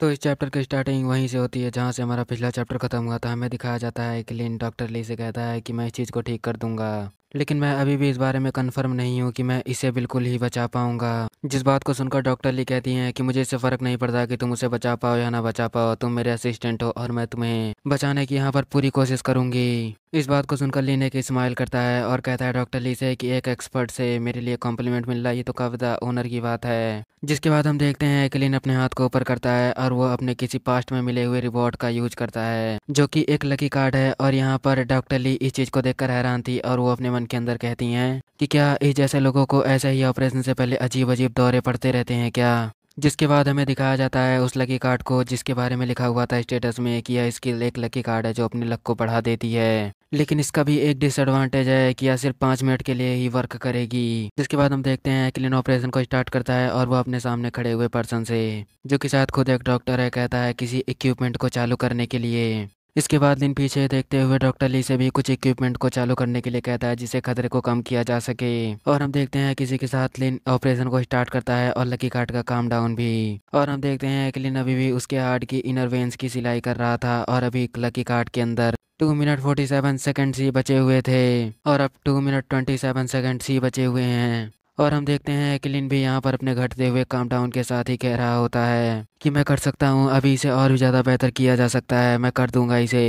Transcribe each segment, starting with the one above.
तो इस चैप्टर की स्टार्टिंग वहीं से होती है जहाँ से हमारा पिछला चैप्टर खत्म हुआ था हमें दिखाया जाता है कि लिन डॉक्टर ली से कहता है कि मैं इस चीज़ को ठीक कर दूंगा लेकिन मैं अभी भी इस बारे में कंफर्म नहीं हूँ कि मैं इसे बिल्कुल ही बचा पाऊंगा जिस बात को सुनकर डॉक्टर ली कहती हैं कि मुझे इससे फ़र्क नहीं पड़ता कि तुम उसे बचा पाओ या ना बचा पाओ तुम मेरे असिस्टेंट हो और मैं तुम्हें बचाने की यहाँ पर पूरी कोशिश करूँगी इस बात को सुनकर ली ने कि स्माइल करता है और कहता है डॉक्टर ली से कि एक एक्सपर्ट से मेरे लिए कॉम्प्लीमेंट मिल रहा ये तो कविता ओनर की बात है जिसके बाद हम देखते हैं कि लीन अपने हाथ को ऊपर करता है और वो अपने किसी पास्ट में मिले हुए रिवॉर्ड का यूज करता है जो कि एक लकी कार्ड है और यहाँ पर डॉक्टर ली इस चीज़ को देखकर हैरान थी और वो अपने मन कमेंट के अंदर कहती हैं कि क्या ये जैसे लोगों को ऐसे ही ऑपरेशन से पहले अजीब अजीब दौरे पड़ते रहते हैं क्या जिसके बाद हमें दिखाया जाता है उस लकी कार्ड को जिसके बारे में लिखा हुआ था स्टेटस में कि यह स्किल एक लकी कार्ड है जो अपने लक को बढ़ा देती है लेकिन इसका भी एक डिसएडवांटेज है कि यह सिर्फ पाँच मिनट के लिए ही वर्क करेगी जिसके बाद हम देखते हैं क्लिन ऑपरेशन को स्टार्ट करता है और वो अपने सामने खड़े हुए पर्सन से जो कि शायद खुद एक डॉक्टर है कहता है किसी इक्विपमेंट को चालू करने के लिए इसके बाद दिन पीछे देखते हुए डॉक्टर ली से भी कुछ इक्विपमेंट को चालू करने के लिए कहता है जिससे खतरे को कम किया जा सके और हम देखते हैं किसी के साथ लिन ऑपरेशन को स्टार्ट करता है और लकी कार्ड का काम डाउन भी और हम देखते हैं कि लिन अभी भी उसके हार्ट की इनर वेंस की सिलाई कर रहा था और अभी लकी कार्ड के अंदर two minute forty seven seconds ही बचे हुए थे और अब two minute twenty seven seconds ही बचे हुए हैं और हम देखते हैं एक्लिन भी यहाँ पर अपने घटते हुए काम डाउन के साथ ही कह रहा होता है कि मैं कर सकता हूँ अभी इसे और भी ज़्यादा बेहतर किया जा सकता है मैं कर दूंगा इसे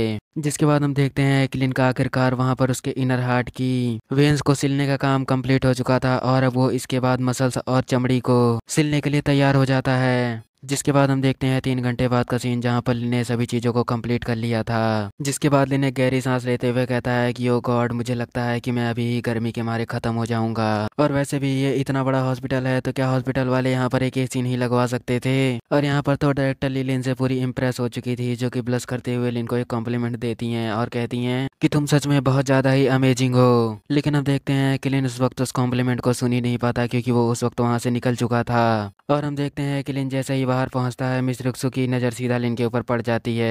जिसके बाद हम देखते हैं एक्लिन का आखिरकार वहाँ पर उसके इनर हार्ट की वेन्स को सिलने का काम कम्प्लीट हो चुका था और अब वो इसके बाद मसल्स और चमड़ी को सिलने के लिए तैयार हो जाता है जिसके बाद हम देखते हैं तीन घंटे बाद का सीन जहाँ पर ने सभी चीज़ों को कंप्लीट कर लिया था जिसके बाद लिने गहरी सांस लेते हुए कहता है कि ओ गॉड मुझे लगता है कि मैं अभी ही गर्मी के मारे ख़त्म हो जाऊंगा और वैसे भी ये इतना बड़ा हॉस्पिटल है तो क्या हॉस्पिटल वाले यहाँ पर एक ही सीन ही लगवा सकते थे और यहाँ पर तो डायरेक्टर लिन से पूरी इम्प्रेस हो चुकी थी जो की ब्लस करते हुए लिन को एक कॉम्प्लीमेंट देती है और कहती है की तुम सच में बहुत ज़्यादा ही अमेजिंग हो लेकिन हम देखते हैं कि लिन उस वक्त उस कॉम्प्लीमेंट को सुनी नहीं पाता क्यूँकी वो उस वक्त वहाँ से निकल चुका था और हम देखते हैं कि लिन जैसे ही बाहर पहुंचता है मिस रुक्सु की नज़र सीधा लिन के ऊपर पड़ जाती है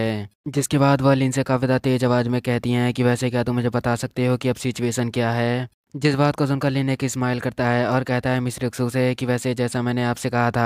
जिसके बाद वह लिन से काफ़ी ज़्यादा तेज आवाज़ में कहती हैं कि वैसे क्या तुम मुझे बता सकते हो कि अब सिचुएसन क्या है जिस बात को सुनकर लिन एक स्माइल करता है और कहता है मिस रिक्सू से कि वैसे जैसा मैंने आपसे कहा था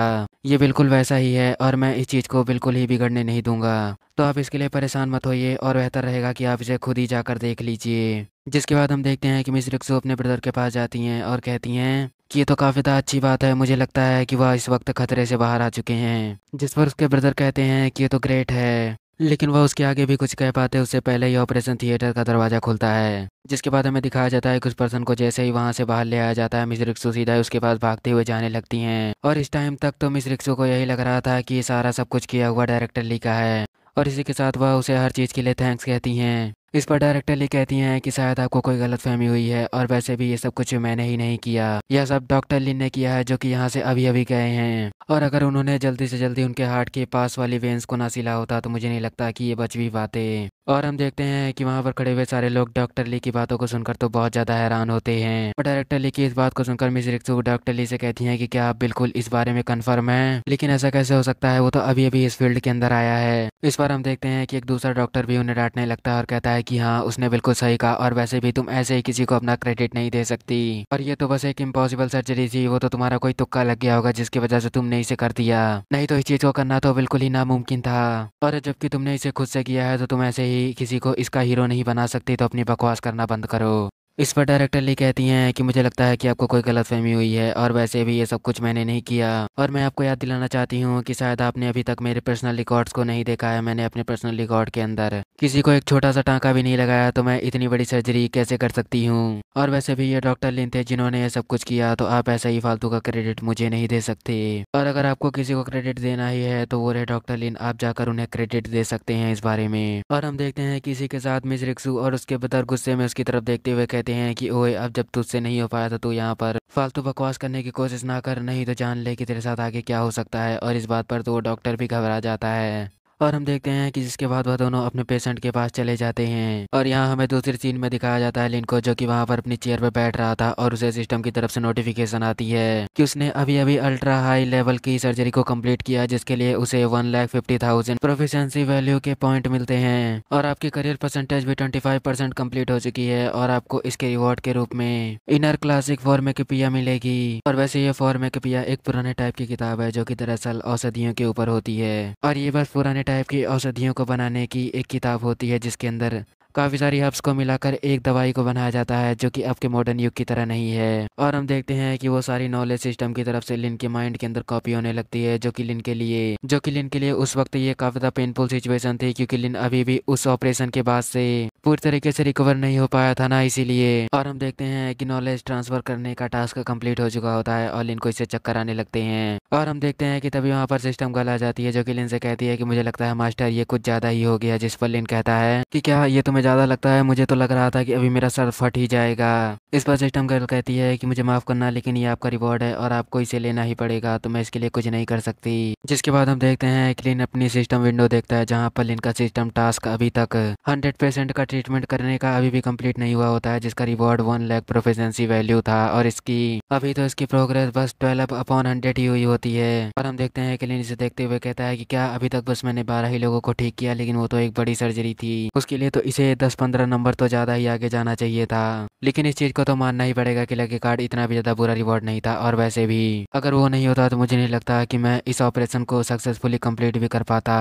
ये बिल्कुल वैसा ही है और मैं इस चीज़ को बिल्कुल ही बिगड़ने नहीं दूंगा तो आप इसके लिए परेशान मत होइए और बेहतर रहेगा कि आप इसे खुद ही जाकर देख लीजिए जिसके बाद हम देखते हैं कि मिस रिक्सू अपने ब्रदर के पास जाती हैं और कहती हैं ये तो काफ़ी ज़्यादा अच्छी बात है मुझे लगता है कि वह इस वक्त खतरे से बाहर आ चुके हैं जिस पर उसके ब्रदर कहते हैं कि ये तो ग्रेट है लेकिन वह उसके आगे भी कुछ कह पाते उससे पहले ही ऑपरेशन थिएटर का दरवाज़ा खुलता है जिसके बाद हमें दिखाया जाता है कि उस पर्सन को जैसे ही वहाँ से बाहर ले आया जाता है मिस रिक्सो सीधा उसके पास भागते हुए जाने लगती हैं और इस टाइम तक तो मिस रिक्सो को यही लग रहा था कि ये सारा सब कुछ किया हुआ डायरेक्टर ली का है और इसी के साथ वह उसे हर चीज़ के लिए थैंक्स कहती हैं इस पर डायरेक्टर ली कहती हैं कि शायद आपको कोई गलतफहमी हुई है और वैसे भी ये सब कुछ मैंने ही नहीं किया यह सब डॉक्टर लिन ने किया है जो कि यहाँ से अभी अभी गए हैं और अगर उन्होंने जल्दी से जल्दी उनके हार्ट के पास वाली वेंस को ना सिला होता तो मुझे नहीं लगता कि ये बच भी पाते और हम देखते हैं कि वहाँ पर खड़े हुए सारे लोग डॉक्टर ली की बातों को सुनकर तो बहुत ज्यादा हैरान होते हैं और डायरेक्टर ली की इस बात को सुनकर मिस रिक्सू डॉक्टर ली से कहती है की क्या आप बिल्कुल इस बारे में कन्फर्म है लेकिन ऐसा कैसे हो सकता है वो तो अभी अभी इस फील्ड के अंदर आया है इस बार हम देखते हैं की एक दूसरा डॉक्टर भी उन्हें डांटने लगता है और कहता है है कि हाँ उसने बिल्कुल सही कहा और वैसे भी तुम ऐसे ही किसी को अपना क्रेडिट नहीं दे सकती और ये तो बस एक इम्पॉसिबल सर्जरी थी वो तो तुम्हारा कोई तुक्का लग गया होगा जिसकी वजह से तुमने इसे कर दिया नहीं तो इस चीज को करना तो बिल्कुल ही नामुमकिन था और जबकि तुमने इसे खुद से किया है तो तुम ऐसे ही किसी को इसका हीरो नहीं बना सकती तो अपनी बकवास करना बंद करो इस पर डायरेक्टर ली कहती हैं कि मुझे लगता है कि आपको कोई गलतफहमी हुई है और वैसे भी ये सब कुछ मैंने नहीं किया और मैं आपको याद दिलाना चाहती हूँ कि शायद आपने अभी तक मेरे पर्सनल रिकॉर्ड्स को नहीं देखा है मैंने अपने पर्सनल रिकॉर्ड के अंदर किसी को एक छोटा सा टाँका भी नहीं लगाया तो मैं इतनी बड़ी सर्जरी कैसे कर सकती हूँ और वैसे भी ये डॉक्टर लिन थे जिन्होंने ये सब कुछ किया तो आप ऐसा ही फालतू का क्रेडिट मुझे नहीं दे सकते और अगर आपको किसी को क्रेडिट देना ही है तो वो रहे डॉक्टर लिन आप जाकर उन्हें क्रेडिट दे सकते हैं इस बारे में और हम देखते हैं किसी के साथ मिस रिक्सू और उसके बदर गुस्से में उसकी तरफ देखते हुए कहते हैं कि ओए अब जब तुझसे नहीं हो पाया था तू तो यहाँ पर फालतू बकवास करने की कोशिश ना कर नहीं तो जान ले कि तेरे साथ आगे क्या हो सकता है और इस बात पर तो डॉक्टर भी घबरा जाता है और हम देखते हैं कि जिसके बाद वह दोनों अपने पेशेंट के पास चले जाते हैं और यहाँ हमें दूसरे सीन में दिखाया जाता है लिन को जो कि वहाँ पर अपनी चेयर पर बैठ रहा था और उसे सिस्टम की तरफ से नोटिफिकेशन आती है कि उसने अभी अभी अल्ट्रा हाई लेवल की सर्जरी को कम्प्लीट किया जिसके लिए उसे one lakh fifty thousand proficiency value के पॉइंट मिलते हैं और आपकी करियर परसेंटेज भी ट्वेंटी फाइव परसेंट कम्प्लीट हो चुकी है और आपको इसके रिवॉर्ड के रूप में इनर क्लासिक कपिया मिलेगी और वैसे ये पिया एक पुराने टाइप की किताब है जो की दरअसल औषधियों के ऊपर होती है और ये बस पुराने टाइप की औषधियों को बनाने की एक किताब होती है जिसके अंदर काफ़ी सारी हर्ब्स को मिलाकर एक दवाई को बनाया जाता है जो कि अब के मॉडर्न युग की तरह नहीं है और हम देखते हैं कि वो सारी नॉलेज सिस्टम की तरफ से लिन के माइंड के अंदर कॉपी होने लगती है जो कि लिन के लिए जो कि लिन के लिए उस वक्त ये काफ़ी ज़्यादा पेनफुल सिचुएशन थी क्योंकि लिन अभी भी उस ऑपरेशन के बाद से पूरी तरीके से रिकवर नहीं हो पाया था ना इसीलिए और हम देखते हैं कि नॉलेज ट्रांसफर करने का टास्क कंप्लीट हो चुका होता है और को इससे चक्कर आने लगते हैं और हम देखते हैं कि तभी वहाँ पर सिस्टम गल आ जाती है जो कि लिन से कहती है कि मुझे लगता है मास्टर ये कुछ ज़्यादा ही हो गया जिस पर लिन कहता है कि क्या ये तुम्हें ज़्यादा लगता है मुझे तो लग रहा था कि अभी मेरा सर फट ही जाएगा इस पर सिस्टम गल कहती है कि मुझे माफ़ करना लेकिन ये आपका रिवॉर्ड है और आपको इसे लेना ही पड़ेगा तो मैं इसके लिए कुछ नहीं कर सकती जिसके बाद हम देखते हैं कि लिन अपनी सिस्टम विंडो देखता है जहाँ पर लिन का सिस्टम टास्क अभी तक हंड्रेड परसेंट का ट्रीटमेंट करने का अभी भी कंप्लीट नहीं हुआ होता है जिसका reward one lakh proficiency value था और इसकी अभी तो इसकी प्रोग्रेस बस ट्वेल्व अपॉन हंड्रेड ही हुई होती है और हम देखते हैं क्लिन इसे देखते हुए कहता है कि क्या अभी तक बस मैंने बारह ही लोगों को ठीक किया लेकिन वो तो एक बड़ी सर्जरी थी उसके लिए तो इसे दस पंद्रह नंबर तो ज़्यादा ही आगे जाना चाहिए था लेकिन इस चीज़ को तो मानना ही पड़ेगा कि लकी कार्ड इतना भी ज़्यादा बुरा रिवॉर्ड नहीं था और वैसे भी अगर वो नहीं होता तो मुझे नहीं लगता कि मैं इस ऑपरेशन को सक्सेसफुली कंप्लीट भी कर पाता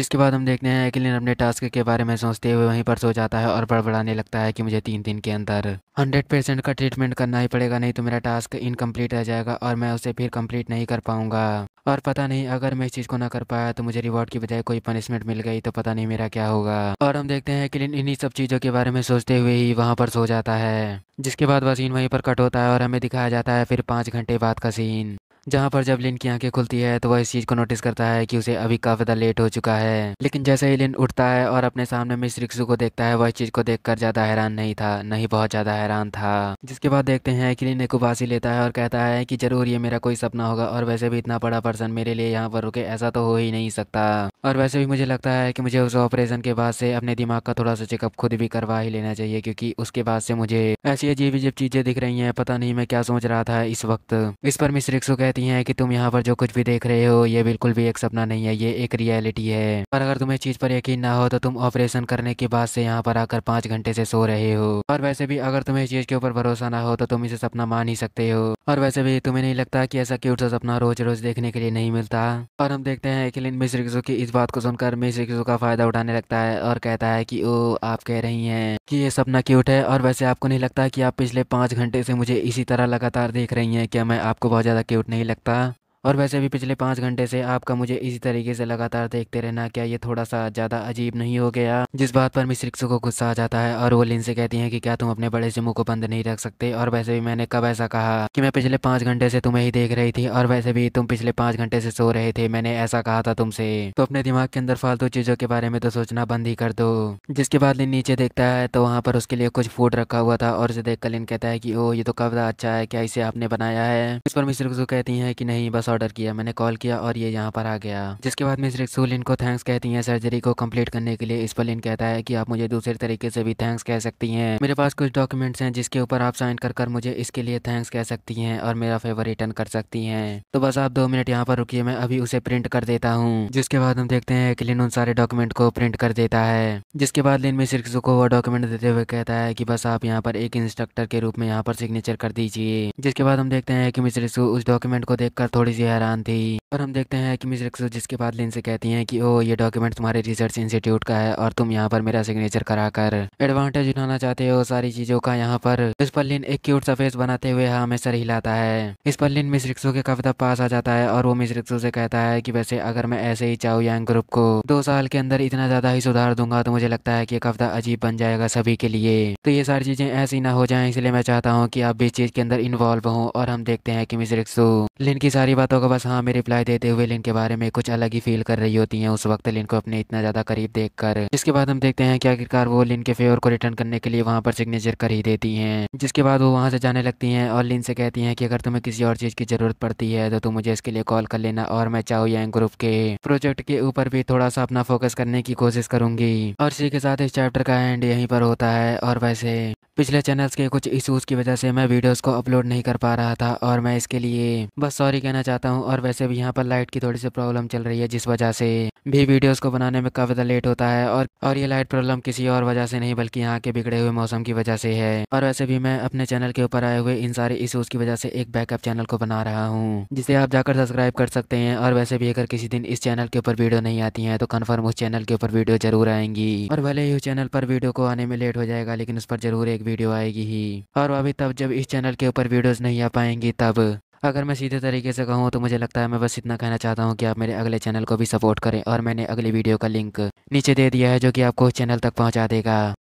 जिसके बाद हम देखते हैं एकिलिन अपने टास्क के बारे में सोचते हुए वहीं पर सो जाता है और बड़बड़ाने लगता है कि मुझे तीन दिन के अंदर हंड्रेड परसेंट का ट्रीटमेंट करना ही पड़ेगा नहीं तो मेरा टास्क इनकम्प्लीट रह जाएगा और मैं उसे फिर कम्प्लीट नहीं कर पाऊंगा और पता नहीं अगर मैं इस चीज़ को ना कर पाया तो मुझे रिवॉर्ड की बजाय कोई पनिशमेंट मिल गई तो पता नहीं मेरा क्या होगा और हम देखते हैं क्लिन इन्हीं सब चीज़ों के बारे में सोचते हुए ही वहाँ पर सो जाता है जिसके बाद वह सीन वहीं पर कट होता है और हमें दिखाया जाता है फिर पांच घंटे बाद का सीन जहाँ पर जब लिन की आंखें खुलती है तो वह इस चीज़ को नोटिस करता है कि उसे अभी काफ़ी ज़्यादा लेट हो चुका है लेकिन जैसे ही लिन उठता है और अपने सामने मिस रिक्सु को देखता है वह इस चीज़ को देखकर ज़्यादा हैरान नहीं था नहीं बहुत ज़्यादा हैरान था जिसके बाद देखते हैं कि लिन एक उबासी लेता है और कहता है की ज़रूर ये मेरा कोई सपना होगा और वैसे भी इतना बड़ा पर्सन मेरे लिए यहाँ पर रुके ऐसा तो हो ही नहीं सकता और वैसे भी मुझे लगता है की मुझे उस ऑपरेशन के बाद से अपने दिमाग का थोड़ा सा चेकअप खुद भी करवा ही लेना चाहिए क्योंकि उसके बाद से मुझे ऐसी अजीब अजीब चीज़ें दिख रही है पता नहीं मैं क्या सोच रहा था इस वक्त इस पर मिस रिक्सु कहते कहती हैं कि तुम यहाँ पर जो कुछ भी देख रहे हो ये बिल्कुल भी एक सपना नहीं है ये एक रियलिटी है और अगर तुम्हें चीज़ पर यकीन ना हो तो तुम ऑपरेशन करने के बाद से यहाँ पर आकर पांच घंटे से सो रहे हो और वैसे भी अगर तुम्हें चीज़ के ऊपर भरोसा ना हो तो तुम इसे सपना मान ही सकते हो और वैसे भी तुम्हें नहीं लगता कि ऐसा क्यूट सा सपना रोज रोज देखने के लिए नहीं मिलता और हम देखते हैं अखिलिन की इस बात को सुनकर मिस रिक्सो का फायदा उठाने लगता है और कहता है कि ओ आप कह रही हैं कि ये सपना क्यूट है और वैसे आपको नहीं लगता कि आप पिछले पांच घंटे से मुझे इसी तरह लगातार देख रही हैं क्या मैं आपको बहुत ज़्यादा क्यूट नहीं pas. और वैसे भी पिछले पाँच घंटे से आपका मुझे इसी तरीके से लगातार देखते रहना क्या ये थोड़ा सा ज़्यादा अजीब नहीं हो गया जिस बात पर मिस्रिक्स को गुस्सा आ जाता है और वो लिन से कहती है कि क्या तुम अपने बड़े से मुँह को बंद नहीं रख सकते और वैसे भी मैंने कब ऐसा कहा कि मैं पिछले पाँच घंटे से तुम्हें ही देख रही थी और वैसे भी तुम पिछले पाँच घंटे से सो रहे थे मैंने ऐसा कहा था तुमसे तो अपने दिमाग के अंदर फालतू चीज़ों के बारे में तो सोचना बंद ही कर दो जिसके बाद लिन नीचे देखता है तो वहाँ पर उसके लिए कुछ फूड रखा हुआ था और उसे देख कर लिन कहता है कि ओ ये तो कब अच्छा है क्या इसे आपने बनाया है इस पर मिस्र कहती है कि नहीं बस ऑर्डर किया मैंने कॉल किया और ये यहाँ पर आ गया जिसके बाद मिस रिक्सूल इनको थैंक्स कहती हैं सर्जरी को कंप्लीट करने के लिए इस पर इन कहता है कि आप मुझे दूसरे तरीके से भी थैंक्स कह सकती हैं मेरे पास कुछ डॉक्यूमेंट्स हैं जिसके ऊपर आप साइन कर कर मुझे इसके लिए थैंक्स कह सकती हैं और मेरा फेवर रिटर्न कर सकती हैं तो बस आप दो मिनट यहाँ पर रुकी मैं अभी उसे प्रिंट कर देता हूँ जिसके बाद हम देखते हैं कि लिन उन सारे डॉक्यूमेंट को प्रिंट कर देता है जिसके बाद लिन मिस रिक्सू को वो डॉक्यूमेंट देते हुए कहता है कि बस आप यहाँ पर एक इंस्ट्रक्टर के रूप में यहाँ पर सिग्नेचर कर दीजिए जिसके बाद हम देखते हैं कि मिस रिक्सू उस डॉक्यूमेंट को देखकर थोड़ी सी मुझे हैरान थी और हम देखते हैं कि मिस रक्सो जिसके बाद लिन से कहती हैं कि ओ ये डॉक्यूमेंट तुम्हारे रिसर्च इंस्टीट्यूट का है और तुम यहाँ पर मेरा सिग्नेचर करा कर एडवांटेज उठाना चाहते हो सारी चीज़ों का यहाँ पर इस पर लिन एक क्यूट सा फेस बनाते हुए हाँ में सर हिलाता है इस पर लिन मिस रिक्सो के काफी पास आ जाता है और वो मिस रिक्सो से कहता है की वैसे अगर मैं ऐसे ही चाहूँ यंग ग्रुप को दो साल के अंदर इतना ज़्यादा ही सुधार दूंगा तो मुझे लगता है की कविता अजीब बन जाएगा सभी के लिए तो ये सारी चीज़ें ऐसी ना हो जाए इसलिए मैं चाहता हूँ की आप भी इस चीज़ के अंदर इन्वॉल्व हों और हम देखते हैं की मिस रिक्सो लिन की सारी बातों औरतों को बस हाँ में रिप्लाई देते हुए लिन के बारे में कुछ अलग ही फील कर रही होती हैं उस वक्त लिन को अपने इतना ज़्यादा करीब देख कर जिसके बाद हम देखते हैं कि आखिरकार वो लिन के फेवर को रिटर्न करने के लिए वहाँ पर सिग्नेचर कर ही देती है जिसके बाद वो वहाँ से जाने लगती है और लिन से कहती है की अगर तुम्हें किसी और चीज़ की ज़रूरत पड़ती है तो तुम मुझे इसके लिए कॉल कर लेना और मैं चाहूँ यंग ग्रुप के प्रोजेक्ट के ऊपर भी थोड़ा सा अपना फोकस करने की कोशिश करूंगी और इसी के साथ इस चैप्टर का एंड यहीं पर होता है और वैसे पिछले चैनल्स के कुछ इशूज की वजह से मैं वीडियोस को अपलोड नहीं कर पा रहा था और मैं इसके लिए बस सॉरी कहना चाहता हूँ और वैसे भी यहाँ पर लाइट की थोड़ी सी प्रॉब्लम चल रही है जिस वजह से भी वीडियोस को बनाने में काफ़ी ज़्यादा लेट होता है और और ये लाइट प्रॉब्लम किसी और वजह से नहीं बल्कि यहाँ के बिगड़े हुए मौसम की वजह से है और वैसे भी मैं अपने चैनल के ऊपर आए हुए इन सारे इशूज़ की वजह से एक बैकअप चैनल को बना रहा हूँ जिसे आप जाकर सब्सक्राइब कर सकते हैं और वैसे भी अगर किसी दिन इस चैनल के ऊपर वीडियो नहीं आती है तो कन्फर्म उस चैनल के ऊपर वीडियो जरूर आएंगी और भले ही उस चैनल पर वीडियो को आने में लेट हो जाएगा लेकिन उस पर जरूर एक वीडियो आएगी ही और अभी तब जब इस चैनल के ऊपर वीडियोज़ नहीं आ पाएंगी तब अगर मैं सीधे तरीके से कहूँ तो मुझे लगता है मैं बस इतना कहना चाहता हूँ कि आप मेरे अगले चैनल को भी सपोर्ट करें और मैंने अगली वीडियो का लिंक नीचे दे दिया है जो कि आपको उस चैनल तक पहुँचा देगा